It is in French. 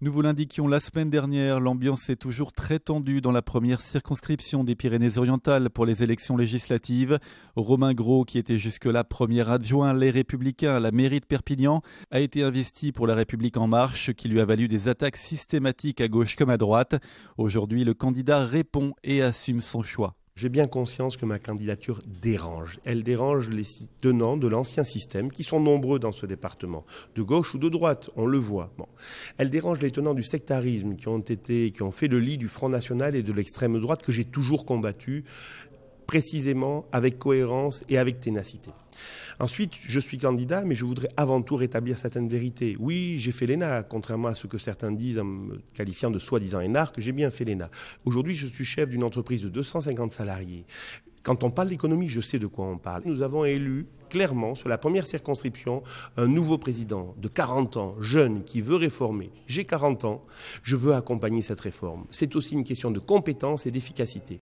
Nous vous l'indiquions la semaine dernière, l'ambiance est toujours très tendue dans la première circonscription des Pyrénées-Orientales pour les élections législatives. Romain Gros, qui était jusque-là premier adjoint Les Républicains à la mairie de Perpignan, a été investi pour La République En Marche, qui lui a valu des attaques systématiques à gauche comme à droite. Aujourd'hui, le candidat répond et assume son choix. J'ai bien conscience que ma candidature dérange. Elle dérange les tenants de l'ancien système, qui sont nombreux dans ce département, de gauche ou de droite, on le voit. Elle dérange les tenants du sectarisme, qui ont, été, qui ont fait le lit du Front National et de l'extrême droite que j'ai toujours combattu précisément, avec cohérence et avec ténacité. Ensuite, je suis candidat, mais je voudrais avant tout rétablir certaines vérités. Oui, j'ai fait l'ENA, contrairement à ce que certains disent en me qualifiant de soi-disant énarque, j'ai bien fait l'ENA. Aujourd'hui, je suis chef d'une entreprise de 250 salariés. Quand on parle d'économie, je sais de quoi on parle. Nous avons élu clairement sur la première circonscription un nouveau président de 40 ans, jeune, qui veut réformer. J'ai 40 ans, je veux accompagner cette réforme. C'est aussi une question de compétence et d'efficacité.